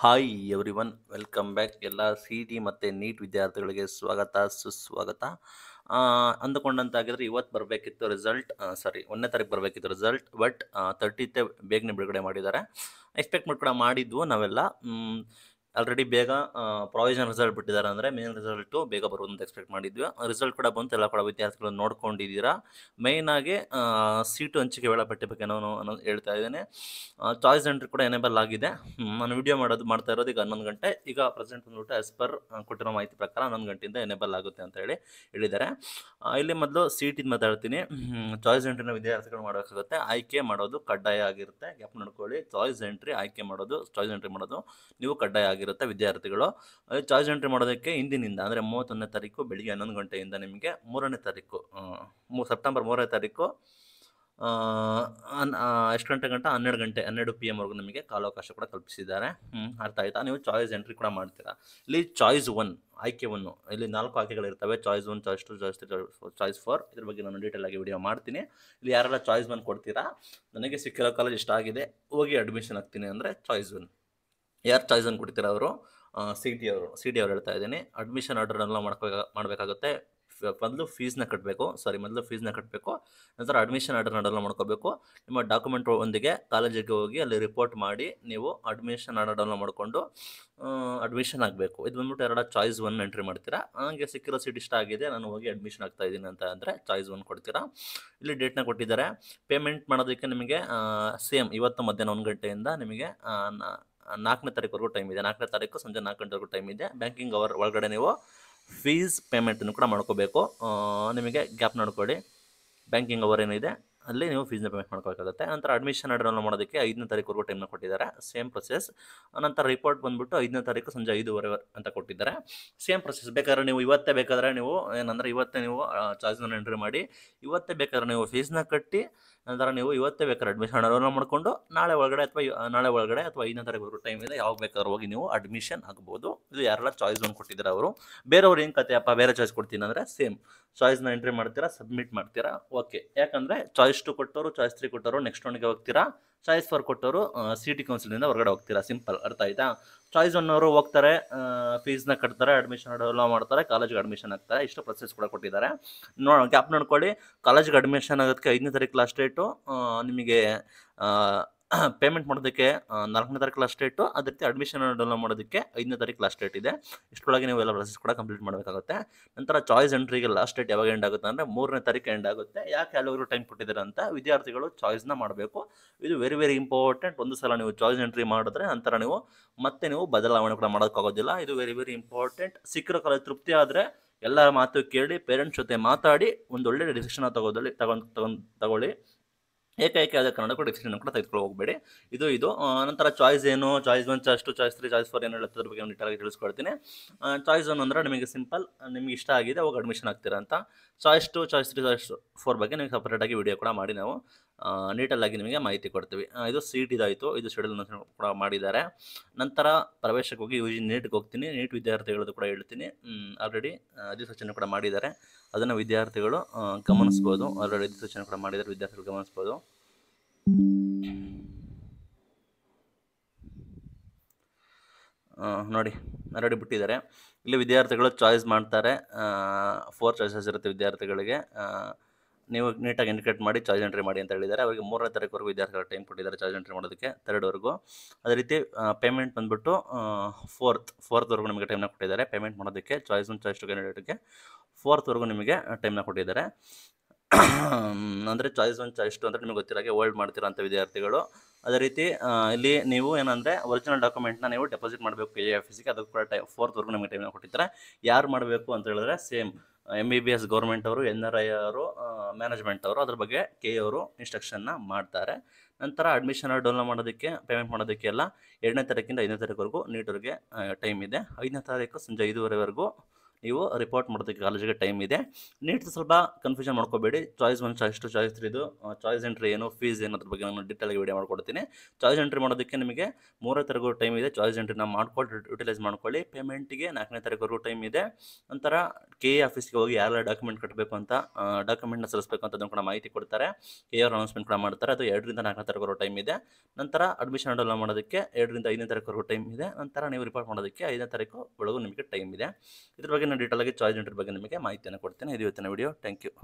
hi everyone welcome back ಎಲ್ಲ C D ಮತ್ತು NEET ವಿದ್ಯಾರ್ಥಿಗಳಿಗೆ ಸ್ವಾಗತ ಸುಸ್ವಾಗತ ಅಂದುಕೊಂಡಂತಾಗಿದ್ರೆ ಇವತ್ತು ಬರಬೇಕಿತ್ತು ರಿಸಲ್ಟ್ ಸಾರಿ ಒಂದನೇ ತಾರೀಕು ಬರಬೇಕಿತ್ತು ರಿಸಲ್ಟ್ ಬಟ್ ತರ್ಟಿತ್ತೆ ಬೇಗನೆ ಬಿಡುಗಡೆ ಮಾಡಿದ್ದಾರೆ ಎಕ್ಸ್ಪೆಕ್ಟ್ ಕೂಡ ಮಾಡಿದ್ವು ನಾವೆಲ್ಲ ಆಲ್ರೆಡಿ ಬೇಗ ಪ್ರಾವಿಷನ್ ರಿಸಲ್ಟ್ ಬಿಟ್ಟಿದ್ದಾರೆ ಅಂದರೆ ಮೇನ್ ರಿಸಲ್ಟು ಬೇಗ ಬರುವಂತ ಎಕ್ಸ್ಪೆಕ್ಟ್ ಮಾಡಿದ್ವಿ ರಿಸಲ್ಟ್ ಕೂಡ ಬಂತು ಎಲ್ಲ ಕೂಡ ವಿದ್ಯಾರ್ಥಿಗಳು ನೋಡ್ಕೊಂಡಿದ್ದೀರಾ ಆಗಿ ಸೀಟು ಹಂಚಿಕೆ ವೇಳಾಪಟ್ಟಿ ಬಗ್ಗೆ ನಾನು ಹೇಳ್ತಾ ಇದ್ದೇನೆ ಚಾಯ್ಸ್ ಎಂಟ್ರಿ ಕೂಡ ಎನೇಬಲ್ ಆಗಿದೆ ನಾನು ವಿಡಿಯೋ ಮಾಡೋದು ಮಾಡ್ತಾ ಇರೋದು ಈಗ ಹನ್ನೊಂದು ಗಂಟೆ ಈಗ ಪ್ರೆಸೆಂಟ್ ಬಂದ್ಬಿಟ್ಟು ಆಸ್ ಪರ್ ಕೊಟ್ಟಿರೋ ಮಾಹಿತಿ ಪ್ರಕಾರ ಹನ್ನೊಂದು ಗಂಟೆಯಿಂದ ಎನೇಬಲ್ ಆಗುತ್ತೆ ಅಂತ ಹೇಳಿ ಹೇಳಿದ್ದಾರೆ ಇಲ್ಲಿ ಮೊದಲು ಸೀಟಿಂದ ಮಾತಾಡ್ತೀನಿ ಚಾಯ್ಸ್ ಎಂಟ್ರಿನ ವಿದ್ಯಾರ್ಥಿಗಳು ಮಾಡಬೇಕಾಗುತ್ತೆ ಆಯ್ಕೆ ಮಾಡೋದು ಕಡ್ಡಾಯ ಆಗಿರುತ್ತೆ ಗ್ಯಾಪ್ ನೋಡ್ಕೊಳ್ಳಿ ಚಾಯ್ಸ್ ಎಂಟ್ರಿ ಆಯ್ಕೆ ಮಾಡೋದು ಚಾಯ್ಸ್ ಎಂಟ್ರಿ ಮಾಡೋದು ನೀವು ಕಡ್ಡಾಯ ಆಗಿರುತ್ತೆ ವಿದ್ಯಾರ್ಥಿಗಳು ಚಾಯ್ಸ್ ಎಂಟ್ರಿ ಮಾಡೋದಕ್ಕೆ ಇಂದಿನಿಂದ ಅಂದರೆ ಮೂವತ್ತೊಂದನೇ ತಾರೀಕು ಬೆಳಿಗ್ಗೆ ಹನ್ನೊಂದು ಗಂಟೆಯಿಂದ ನಿಮಗೆ ಮೂರನೇ ತಾರೀಕು ಸೆಪ್ಟೆಂಬರ್ ಮೂರನೇ ತಾರೀಕು ಎಷ್ಟು ಗಂಟೆ ಗಂಟೆ ಹನ್ನೆರಡು ಗಂಟೆ ಹನ್ನೆರಡು ಪಿ ಎಮ್ವರೆಗೂ ನಿಮಗೆ ಕಾಲಾವಕಾಶ ಕೂಡ ಕಲ್ಪಿಸಿದ್ದಾರೆ ಅರ್ಥ ಆಯ್ತಾ ನೀವು ಚಾಯ್ಸ್ ಎಂಟ್ರಿ ಕೂಡ ಮಾಡ್ತೀರಾ ಇಲ್ಲಿ ಚಾಯ್ಸ್ ಒನ್ ಆಯ್ಕೆ ಒನ್ನು ಇಲ್ಲಿ ನಾಲ್ಕು ಆಯ್ಕೆಗಳಿರ್ತವೆ choice one choice two choice three choice four ಇದ್ರ ಬಗ್ಗೆ ನಾನು ಡೀಟೇಲ್ ಆಗಿ ವಿಡಿಯೋ ಮಾಡ್ತೀನಿ ಇಲ್ಲಿ ಯಾರೆಲ್ಲ ಚಾಯ್ಸ್ ಒನ್ ಕೊಡ್ತೀರಾ ನನಗೆ ಸಿಕ್ಕಿರೋ ಕಾಲೇಜ್ ಇಷ್ಟ ಆಗಿದೆ ಹೋಗಿ ಅಡ್ಮಿಷನ್ ಆಗ್ತೀನಿ ಅಂದರೆ ಚಾಯ್ಸ್ ಒನ್ ಯಾರು ಚಾಯ್ಸನ್ನು ಕೊಡ್ತೀರಾ ಅವರು ಸಿ ಡಿ ಅವರು ಸಿ ಡಿ ಅವ್ರು ಹೇಳ್ತಾ ಇದ್ದೀನಿ ಅಡ್ಮಿಷನ್ ಆರ್ಡರ್ನೆಲ್ಲ ಮಾಡ್ಕೋ ಮಾಡಬೇಕಾಗುತ್ತೆ ಮೊದಲು ಫೀಸ್ನ ಕಟ್ಟಬೇಕು ಸಾರಿ ಮೊದಲು ಫೀಸ್ನ ಕಟ್ಟಬೇಕು ನಂತರ ಅಡ್ಮಿಷನ್ ಆರ್ಡರ್ ಆರ್ಡರ್ನ ಮಾಡ್ಕೋಬೇಕು ನಿಮ್ಮ ಡಾಕ್ಯುಮೆಂಟ್ ಒಂದಿಗೆ ಕಾಲೇಜಿಗೆ ಹೋಗಿ ಅಲ್ಲಿ ರಿಪೋರ್ಟ್ ಮಾಡಿ ನೀವು ಅಡ್ಮಿಷನ್ ಆರ್ಡರ್ನ ಮಾಡಿಕೊಂಡು ಅಡ್ಮಿಷನ್ ಆಗಬೇಕು ಇದು ಬಂದ್ಬಿಟ್ಟು ಎರಡು ಚಾಯ್ಸ್ ಒನ್ ಎಂಟ್ರಿ ಮಾಡ್ತೀರಾ ನನಗೆ ಸಿಕ್ಕಿರೋ ಸೀಟ್ ಇಷ್ಟ ಆಗಿದೆ ನಾನು ಹೋಗಿ ಅಡ್ಮಿಷನ್ ಆಗ್ತಾ ಇದ್ದೀನಿ ಅಂತ ಅಂದರೆ ಚಾಯ್ಸ್ ಒನ್ ಕೊಡ್ತೀರಾ ಇಲ್ಲಿ ಡೇಟ್ನ ಕೊಟ್ಟಿದ್ದಾರೆ ಪೇಮೆಂಟ್ ಮಾಡೋದಕ್ಕೆ ನಿಮಗೆ ಸೇಮ್ ಇವತ್ತು ಮಧ್ಯಾಹ್ನ ಒಂದು ಗಂಟೆಯಿಂದ ನಿಮಗೆ ನಾಲ್ಕನೇ ತಾರೀಕುವರೆಗೂ ಟೈಮ್ ಇದೆ ನಾಲ್ಕನೇ ತಾರೀಕು ಸಂಜೆ ನಾಲ್ಕು ಗಂಟೆವರೆಗೂ ಟೈಮ್ ಇದೆ ಬ್ಯಾಂಕಿಂಗ್ ಅವರ್ ಒಳಗಡೆ ನೀವು ಫೀಸ್ ಪೇಮೆಂಟನ್ನು ಕೂಡ ಮಾಡ್ಕೋಬೇಕು ನಿಮಗೆ ಗ್ಯಾಪ್ ನೋಡ್ಕೊಳ್ಳಿ ಬ್ಯಾಂಕಿಂಗ್ ಅವರ್ ಏನಿದೆ ಅಲ್ಲಿ ನೀವು ಫೀಸ್ನ ಪೇಮೆಂಟ್ ಮಾಡ್ಕೋಬೇಕಾಗುತ್ತೆ ನಂತರ ಅಡ್ಮಿಷನ್ ಅಡ್ರನ್ನು ಮಾಡೋದಕ್ಕೆ ಐದನೇ ತಾರೀಕುವರೆಗೂ ಟೈಮ್ನ ಕೊಟ್ಟಿದ್ದಾರೆ ಸೇಮ್ ಪ್ರೊಸೆಸ್ ನಂತರ ರಿಪೋರ್ಟ್ ಬಂದುಬಿಟ್ಟು ಐದನೇ ತಾರೀಕು ಸಂಜೆ ಐದುವರೆ ಅಂತ ಕೊಟ್ಟಿದ್ದಾರೆ ಸೇಮ್ ಪ್ರೊಸೆಸ್ ಬೇಕಾದ್ರೆ ನೀವು ಇವತ್ತೇ ಬೇಕಾದ್ರೆ ನೀವು ಏನಂದರೆ ಇವತ್ತೇ ನೀವು ಚಾರ್ಜ್ನ ಎಂಟ್ರಿ ಮಾಡಿ ಇವತ್ತೇ ಬೇಕಾದ್ರೆ ನೀವು ಫೀಸ್ನ ಕಟ್ಟಿ ನಂತರ ನೀವು ಇವತ್ತೇ ಬೇಕಾದ್ರೆ ಅಡ್ಮಿಷನ್ ಡೌನ್ಲೋಡ್ ಮಾಡಿಕೊಂಡು ನಾಳೆ ಒಳಗಡೆ ಅಥವಾ ನಾಳೆ ಒಳಗಡೆ ಅಥವಾ ಐದನೇ ತಾರೀಕು ಟೈಮ್ ಇದೆ ಯಾವಾಗ ಬೇಕಾದ್ರೂ ಹೋಗಿ ನೀವು ಅಡ್ಮಿಷನ್ ಆಗ್ಬೋದು ಇದು ಯಾರೆಲ್ಲ ಚಾಯ್ಸ್ ಬಂದು ಕೊಟ್ಟಿದ್ದಾರೆ ಅವರು ಬೇರೆಯವ್ರು ಏನು ಅಪ್ಪ ಬೇರೆ ಚಾಯ್ಸ್ ಕೊಡ್ತೀನಿ ಅಂದರೆ ಸೇಮ್ ಚಾಯ್ಸ್ನ ಎಂಟ್ರಿ ಮಾಡ್ತೀರಾ ಸಬ್ಮಿಟ್ ಮಾಡ್ತೀರಾ ಓಕೆ ಯಾಕಂದರೆ ಚಾಯ್ಸ್ ಟು ಕೊಟ್ಟವರು ಚಾಯ್ಸ್ ತ್ರೀ ಕೊಟ್ಟವರು ನೆಕ್ಸ್ಟ್ ಒನ್ಗೆ ಹೋಗ್ತೀರಾ ಚಾಯ್ಸ್ ಫಾರ್ ಕೊಟ್ಟವರು ಸಿ ಟಿ ಕೌನ್ಸಿಲಿಂದ ಹೊರಗಡೆ ಹೋಗ್ತೀರಾ ಸಿಂಪಲ್ ಅರ್ಥ ಆಯಿತಾ ಚಾಯ್ಸ್ ಅನ್ನೋರು ಹೋಗ್ತಾರೆ ಫೀಸ್ನ ಕಟ್ತಾರೆ ಅಡ್ಮಿಷನ್ ಡೆವಲಪ್ ಮಾಡ್ತಾರೆ ಕಾಲೇಜ್ಗೆ ಅಡ್ಮಿಷನ್ ಆಗ್ತಾರೆ ಇಷ್ಟು ಪ್ರೊಸೆಸ್ ಕೂಡ ಕೊಟ್ಟಿದ್ದಾರೆ ನೋ ಗ್ಯಾಪ್ ನೋಡ್ಕೊಳ್ಳಿ ಕಾಲೇಜ್ಗೆ ಅಡ್ಮಿಷನ್ ಆಗೋದಕ್ಕೆ ಐದನೇ ತಾರೀಕು ಲಾಸ್ಟ್ ಡೇಟು ನಿಮಗೆ ಪೇಮೆಂಟ್ ಮಾಡೋದಕ್ಕೆ ನಾಲ್ಕನೇ ತಾರೀಕು ಲಾಸ್ಟ್ ಡೇಟು ಅದೇ ರೀತಿ ಅಡ್ಮಿಷನ್ ಡೌನ್ಲೋಡ್ ಮಾಡೋದಕ್ಕೆ ಐದನೇ ತಾರೀಕು ಲಾಸ್ಟ್ ಡೇಟ್ ಇದೆ ಇಷ್ಟೊಳಗೆ ನೀವು ಎಲ್ಲ ಪ್ರೊಸೆಸ್ ಕೂಡ ಕಂಪ್ಲೀಟ್ ಮಾಡಬೇಕಾಗುತ್ತೆ ನಂತರ ಚಾಯ್ಸ್ ಎಂಟ್ರಿಗೆ ಲಾಸ್ಟ್ ಡೇಟ್ ಯಾವಾಗ ಎಂಡ್ ಆಗುತ್ತೆ ಅಂದರೆ ಮೂರನೇ ತಾರೀಕು ಎಂಡ್ ಆಗುತ್ತೆ ಯಾಕೆ ಎಲ್ಲರೂ ಟೈಮ್ ಕೊಟ್ಟಿದ್ದಾರೆ ಅಂತ ವಿದ್ಯಾರ್ಥಿಗಳು ಚಾಯ್ಸ್ನ ಮಾಡಬೇಕು ಇದು ವೆರಿ ವೆರಿ ಇಂಪಾರ್ಟೆಂಟ್ ಒಂದು ಸಲ ನೀವು ಚಾಯ್ಸ್ ಎಂಟ್ರಿ ಮಾಡಿದ್ರೆ ನಂತರ ನೀವು ಮತ್ತೆ ನೀವು ಬದಲಾವಣೆ ಕೂಡ ಮಾಡೋಕ್ಕಾಗೋದಿಲ್ಲ ಇದು ವೆರಿ ವೆರಿ ಇಂಪಾರ್ಟೆಂಟ್ ಸಿಕ್ಕಿರೋ ಕಾಲೇಜ್ ತೃಪ್ತಿ ಆದರೆ ಎಲ್ಲ ಮಾತು ಕೇಳಿ ಪೇರೆಂಟ್ಸ್ ಜೊತೆ ಮಾತಾಡಿ ಒಳ್ಳೆಯ ಡಿಸಿಷನ್ ತಗೋದಲ್ಲಿ ತಗೊಂಡು ತಗೊಂಡು ತಗೊಳ್ಳಿ ಏಕೈಕ ಕನ್ನಡ ಕೂಡ ಡಿಸಿಷನ್ ಕೂಡ ತೆಗೆದುಕೊಳ್ಳಿ ಹೋಗಬೇಡಿ ಇದು ಇದು ನಂತರ ಚಾಯ್ಸ್ ಏನು choice one choice two choice three choice four ಏನು ಹೇಳುತ್ತೆ ಅದ್ರ ಬಗ್ಗೆ ನೀಟಾಗಿ ತಿಳಿಸ್ಕೊಳ್ತೀನಿ ಚಾಯ್ಸ್ ಒನ್ ಅಂದರೆ ನಿಮಗೆ ಸಿಂಪಲ್ ನಿಮ್ಗೆ ಇಷ್ಟ ಆಗಿದೆ ಅವಾಗ ಅಡ್ಮಿಷನ್ ಆಗ್ತೀರ ಅಂತ choice two choice three choice four ಬಗ್ಗೆ ನಿಮಗೆ ಸಪ್ರೇಟಾಗಿ ವಿಡಿಯೋ ಕೂಡ ಮಾಡಿ ನಾವು ನೀಟಲ್ಲಾಗಿ ನಿಮಗೆ ಮಾಹಿತಿ ಕೊಡ್ತೀವಿ ಇದು ಸೀಟ್ ಇದಾಯಿತು ಇದು ಶೆಡ್ಯೂಲ್ ಕೂಡ ಮಾಡಿದ್ದಾರೆ ನಂತರ ಪ್ರವೇಶಕ್ಕೆ ಹೋಗಿ ಯು ಜಿ ನೀಟ್ಗೆ ಹೋಗ್ತೀನಿ ನೀಟ್ ವಿದ್ಯಾರ್ಥಿಗಳದ್ದು ಕೂಡ ಹೇಳ್ತೀನಿ ಆಲ್ರೆಡಿ ಅಧಿಸೂಚನೆ ಕೂಡ ಮಾಡಿದ್ದಾರೆ ಅದನ್ನು ವಿದ್ಯಾರ್ಥಿಗಳು ಗಮನಿಸ್ಬೋದು ಆಲ್ರೆಡಿ ಅಧಿಸೂಚನೆ ಕೂಡ ಮಾಡಿದ್ದಾರೆ ವಿದ್ಯಾರ್ಥಿಗಳು ಗಮನಿಸ್ಬೋದು ನೋಡಿ ಆಲ್ರೆಡಿ ಬಿಟ್ಟಿದ್ದಾರೆ ಇಲ್ಲಿ ವಿದ್ಯಾರ್ಥಿಗಳು ಚಾಯ್ಸ್ ಮಾಡ್ತಾರೆ ಫೋರ್ ಚಾಯ್ಸಸ್ ಇರುತ್ತೆ ವಿದ್ಯಾರ್ಥಿಗಳಿಗೆ ನೀವು ನೀಟಾಗಿ ಇಂಡಿಕೇಟ್ ಮಾಡಿ ಚಾರ್ಜ್ ಎಂಟ್ರಿ ಮಾಡಿ ಅಂತ ಹೇಳಿದ್ದಾರೆ ಅವರಿಗೆ ಮೂರನೇ ತಾರೀಕುವರೆಗೂ ವಿದ್ಯಾರ್ಥಿಗಳ ಟೈಮ್ ಕೊಟ್ಟಿದ್ದಾರೆ ಚಾರ್ಜ್ ಎಂಟ್ರಿ ಮಾಡೋದಕ್ಕೆ ತರ್ಡ್ವರೆಗೂ ಅದೇ ರೀತಿ ಪೇಮೆಂಟ್ ಬಂದುಬಿಟ್ಟು ಫೋರ್ತ್ ಫೋರ್ತ್ವರೆಗೂ ನಿಮಗೆ ಟೈಮ್ನ ಕೊಟ್ಟಿದ್ದಾರೆ ಪೇಮೆಂಟ್ ಮಾಡೋದಕ್ಕೆ ಚಾಯ್ಸ್ ಒಂದು ಚಾಯ್ಸ್ ಟು ಕ್ಯಾಂಡಿಡೇಟ್ಗೆ ಫೋರ್ತ್ವರೆಗೂ ನಿಮಗೆ ಟೈಮ್ನ ಕೊಟ್ಟಿದ್ದಾರೆ ಅಂದರೆ ಚಾಯ್ಸ್ ಒಂದು ಚಾಯ್ಸ್ ಟು ಅಂದರೆ ನಿಮಗೆ ಗೊತ್ತಿರಾಗೆ ಹೋಲ್ಡ್ ಮಾಡ್ತಿರೋಂಥ ವಿದ್ಯಾರ್ಥಿಗಳು ಅದೇ ರೀತಿ ಇಲ್ಲಿ ನೀವು ಏನಂದರೆ ಒರಿಜಿನಲ್ ಡಾಕ್ಯುಮೆಂಟ್ನ ನೀವು ಡೆಪಾಸಿಟ್ ಮಾಡಬೇಕು ಎ ಆಫೀಸಿಗೆ ಅದಕ್ಕೆ ಕೂಡ ಟೈ ಫೋರ್ತ್ವರೆಗೂ ನಿಮಗೆ ಟೈಮ್ನ ಕೊಟ್ಟಿದ್ದಾರೆ ಯಾರು ಮಾಡಬೇಕು ಅಂತ ಹೇಳಿದ್ರೆ same M B B S government ಅವರು ಎನ್ ಆರ್ ಐ ಅವರು ಮ್ಯಾನೇಜ್ಮೆಂಟ್ ಅವರು ಅದ್ರ ಬಗ್ಗೆ ಕೆ ಅವರು ಇನ್ಸ್ಟ್ರಕ್ಷನ್ನ ಮಾಡ್ತಾರೆ ನಂತರ ಅಡ್ಮಿಷನ್ ಡೌನ್ಲೋಡ್ ಮಾಡೋದಕ್ಕೆ ಪೇಮೆಂಟ್ ಮಾಡೋದಕ್ಕೆ ಎಲ್ಲ ಎರಡನೇ ತಾರೀಕಿಂದ ಐದನೇ ನೀಟ್ ನೀಟರ್ಗೆ ಟೈಮ್ ಇದೆ ಐದನೇ ತಾರೀಕು ಸಂಜೆ ಐದುವರೆವರೆಗೂ ನೀವು ರಿಪೋರ್ಟ್ ಮಾಡೋದಕ್ಕೆ ಕಾಲೇಜಿಗೆ ಟೈಮ್ ಇದೆ ನೀಟ್ಸ್ ಸ್ವಲ್ಪ ಕನ್ಫ್ಯೂಷನ್ ಮಾಡ್ಕೋಬೇಡಿ choice one choice two choice ಇದು ಚಾಯ್ಸ್ ಎಂಟ್ರಿ ಏನು ಫೀಸ್ ಏನು ಅದ್ರ ಬಗ್ಗೆ ನಾನು ಆಗಿ ವೀಡಿಯೋ ಮಾಡ್ಕೊಡ್ತೀನಿ ಚಾಯ್ಸ್ ಎಂಟ್ರಿ ಮಾಡೋದಕ್ಕೆ ನಿಮಗೆ ಮೂರನೇ ತಾರೀಕು ಟೈಮ್ ಇದೆ ಚಾಯ್ಸ್ ಎಂಟ್ರಿನ ಮಾಡ್ಕೊಳ್ಳಿ ಯುಟಿಲೈಸ್ ಮಾಡ್ಕೊಳ್ಳಿ ಪೇಮೆಂಟಿಗೆ ನಾಲ್ಕನೇ ತಾರೀಕುವರೆಗೂ ಟೈಮ್ ಇದೆ ನಂತರ ಕೆ ಎ ಆಫೀಸ್ಗೆ ಹೋಗಿ ಯಾರೆಲ್ಲ ಡಾಕ್ಯುಮೆಂಟ್ ಕಟ್ಟಬೇಕು ಅಂತ ಡಾಕ್ಯುಮೆಂಟ್ನ ಸಲ್ಲಿಸಬೇಕು ಅಂತ ಅದನ್ನು ಕೂಡ ಮಾಹಿತಿ ಕೊಡ್ತಾರೆ ಕೆ ಆರ್ ಅನೌನ್ಸ್ಮೆಂಟ್ ಕೂಡ ಮಾಡ್ತಾರೆ ಅದು ಎರಡರಿಂದ ನಾಲ್ಕನೇ ತಾರೀಕು ಟೈಮ್ ಇದೆ ನಂತರ ಅಡ್ಮಿಷನ್ ಅಡಲ್ ಮಾಡೋದಕ್ಕೆ ಎರಡರಿಂದ ಐದನೇ ತಾರೀಕುವರೆಗೂ ಟೈಮ್ ಇದೆ ನಂತರ ನೀವು ರಿಪೋರ್ಟ್ ಮಾಡೋದಕ್ಕೆ ಐದನೇ ತಾರೀಕು ಒಳಗೂ ನಿಮಗೆ ಟೈಮ್ ಇದೆ ಇದ್ರ ಬಗ್ಗೆ ಇನ್ನೂ ಡೀಟೇಲಾಗಿ ಚಾರ್ಜ್ ಯೂನಿಟ್ ಬಗ್ಗೆ ನಿಮಗೆ ಮಾಹಿತಿಯನ್ನು ಕೊಡ್ತೇನೆ ಇದು ಇವತ್ತಿನ ವಿಡಿಯೋ ಥ್ಯಾಂಕ್ ಯು